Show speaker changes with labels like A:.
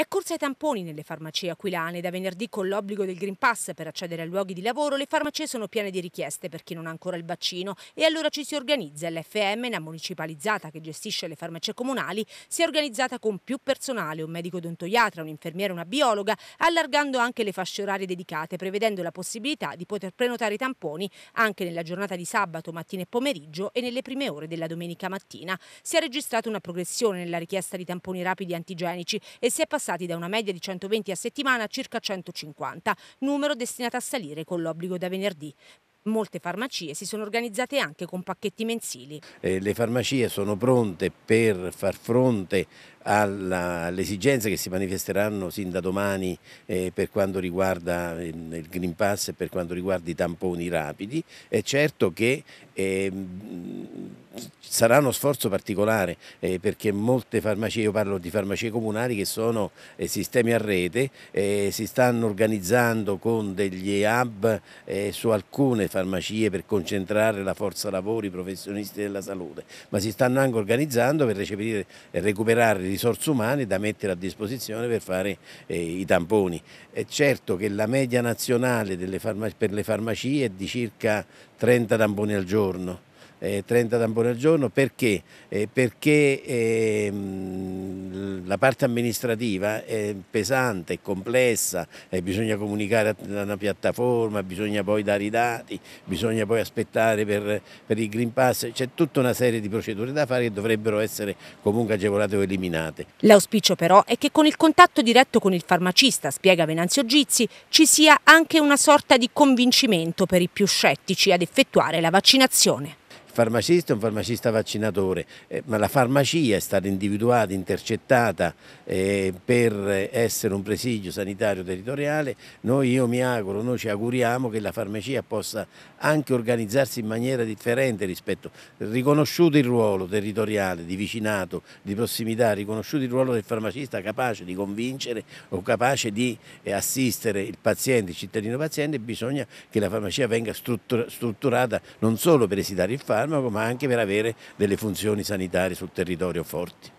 A: È corsa ai tamponi nelle farmacie aquilane. Da venerdì con l'obbligo del Green Pass per accedere ai luoghi di lavoro le farmacie sono piene di richieste per chi non ha ancora il vaccino e allora ci si organizza. L'FM, la municipalizzata che gestisce le farmacie comunali, si è organizzata con più personale, un medico odontoiatra, un'infermiera e una biologa, allargando anche le fasce orarie dedicate, prevedendo la possibilità di poter prenotare i tamponi anche nella giornata di sabato mattina e pomeriggio e nelle prime ore della domenica mattina. Si è registrata una progressione nella richiesta di tamponi rapidi antigenici e si è passata passati da una media di 120 a settimana a circa 150, numero destinato a salire con l'obbligo da venerdì. Molte farmacie si sono organizzate anche con pacchetti mensili.
B: Eh, le farmacie sono pronte per far fronte alle esigenze che si manifesteranno sin da domani eh, per quanto riguarda eh, il Green Pass e per quanto riguarda i tamponi rapidi. È certo che ehm, sarà uno sforzo particolare eh, perché molte farmacie, io parlo di farmacie comunali che sono eh, sistemi a rete, eh, si stanno organizzando con degli hub eh, su alcune farmacie per concentrare la forza lavoro, i professionisti della salute, ma si stanno anche organizzando per recepire e recuperare risorse umane da mettere a disposizione per fare eh, i tamponi. È certo che la media nazionale per le farmacie è di circa 30 tamponi al giorno eh, 30 tamponi al giorno, perché? Eh, perché ehm, la parte amministrativa è pesante, è complessa, eh, bisogna comunicare da una piattaforma, bisogna poi dare i dati, bisogna poi aspettare per, per il Green Pass, c'è tutta una serie di procedure da fare che dovrebbero essere comunque agevolate o eliminate.
A: L'auspicio però è che con il contatto diretto con il farmacista, spiega Venanzio Gizzi, ci sia anche una sorta di convincimento per i più scettici ad effettuare la vaccinazione
B: farmacista è un farmacista vaccinatore, eh, ma la farmacia è stata individuata, intercettata eh, per essere un presidio sanitario territoriale, noi io mi auguro, noi ci auguriamo che la farmacia possa anche organizzarsi in maniera differente rispetto, riconosciuto il ruolo territoriale, di vicinato, di prossimità, riconosciuto il ruolo del farmacista capace di convincere o capace di eh, assistere il paziente, il cittadino paziente, bisogna che la farmacia venga strutturata non solo per esitare il farmaco, farmaco ma anche per avere delle funzioni sanitarie sul territorio forti.